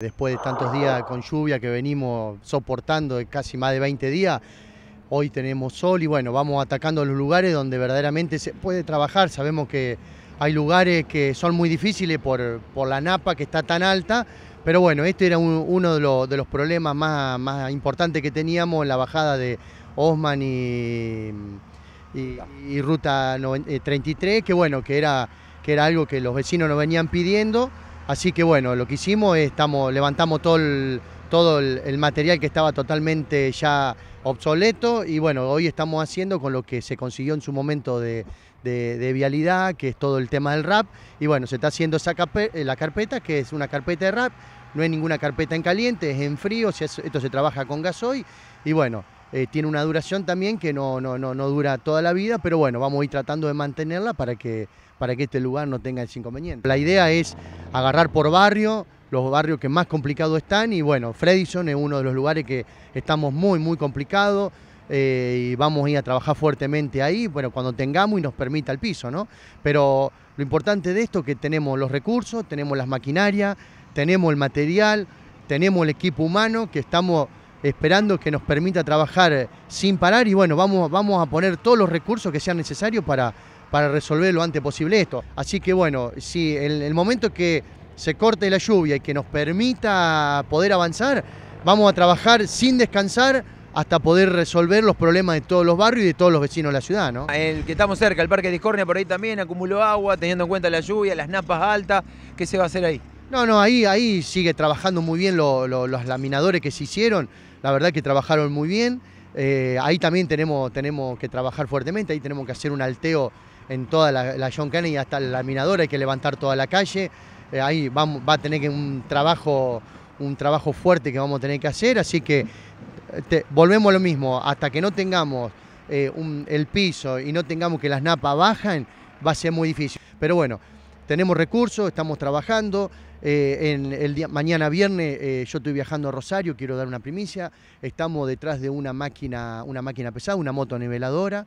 Después de tantos días con lluvia que venimos soportando casi más de 20 días, hoy tenemos sol y bueno, vamos atacando los lugares donde verdaderamente se puede trabajar. Sabemos que hay lugares que son muy difíciles por, la napa que está tan alta, pero bueno, este era uno de, los, problemas más, importantes que teníamos en la bajada de Osman y, y, Ruta 33, eh, que bueno, que era, que era algo que los vecinos nos venían pidiendo. Así que bueno, lo que hicimos estamos, levantamos todo el, material que estaba totalmente ya obsoleto y bueno, hoy estamos haciendo con lo que se consiguió en su momento de, vialidad, que es todo el tema del rap, y bueno, se está haciendo esa eh, la carpeta, que es una carpeta de rap, no hay ninguna carpeta en caliente, es en frío, esto se trabaja con gasoil y bueno, eh, tiene una duración también que no, no, no, no dura toda la vida, pero bueno, vamos a ir tratando de mantenerla para que, para que este lugar no tenga ese inconveniente. La idea es agarrar por barrio, los barrios que más complicados están y bueno, Fredison es uno de los lugares que estamos muy, muy complicados. Eh, y vamos a ir a trabajar fuertemente ahí, bueno, cuando tengamos y nos permita el piso, ¿no? Pero lo importante de esto es que tenemos los recursos, tenemos las maquinarias, tenemos el material, tenemos el equipo humano que estamos esperando que nos permita trabajar eh, sin parar y bueno, vamos, vamos a poner todos los recursos que sean necesarios para, para resolver lo antes posible esto. Así que bueno, si el, el momento que se corte la lluvia y que nos permita poder avanzar, vamos a trabajar sin descansar hasta poder resolver los problemas de todos los barrios y de todos los vecinos de la ciudad, ¿no? El que estamos cerca, el Parque de Discornia, por ahí también acumuló agua, teniendo en cuenta la lluvia, las napas altas, ¿qué se va a hacer ahí? No, no, ahí, ahí sigue trabajando muy bien los laminadores que se hicieron, la verdad que trabajaron muy bien, eh, ahí también tenemos, tenemos que trabajar fuertemente, ahí tenemos que hacer un alteo en toda la, John John y hasta la minadora, hay que levantar toda la calle. Eh, ahí va, va, a tener un trabajo, un trabajo fuerte que vamos a tener que hacer, así que eh, volvemos a lo mismo, hasta que no tengamos eh, el piso y no tengamos que las napas bajen, va a ser muy difícil. Pero bueno, tenemos recursos, estamos trabajando. el mañana viernes yo estoy viajando a Rosario, quiero dar una primicia. Estamos detrás de una máquina, una máquina pesada, una moto niveladora.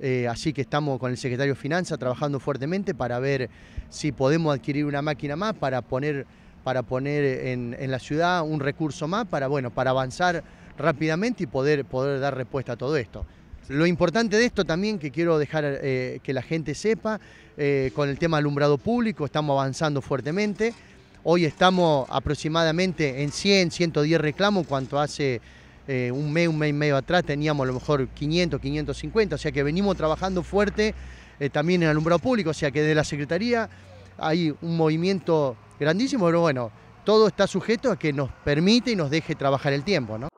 Eh, así que estamos con el secretario de Finanzas trabajando fuertemente para ver si podemos adquirir una máquina más para poner, para poner en, la ciudad un recurso más para, bueno, para avanzar rápidamente y poder, poder dar respuesta a todo esto. Lo importante de esto también que quiero dejar eh, que la gente sepa, eh, con el tema alumbrado público estamos avanzando fuertemente. Hoy estamos aproximadamente en 100, 110 reclamos cuanto hace eh, un mes, un mes y medio atrás teníamos a lo mejor 500, 550, o sea que venimos trabajando fuerte eh, también en alumbrado público, o sea que desde la Secretaría hay un movimiento grandísimo, pero bueno, todo está sujeto a que nos permite y nos deje trabajar el tiempo, ¿no?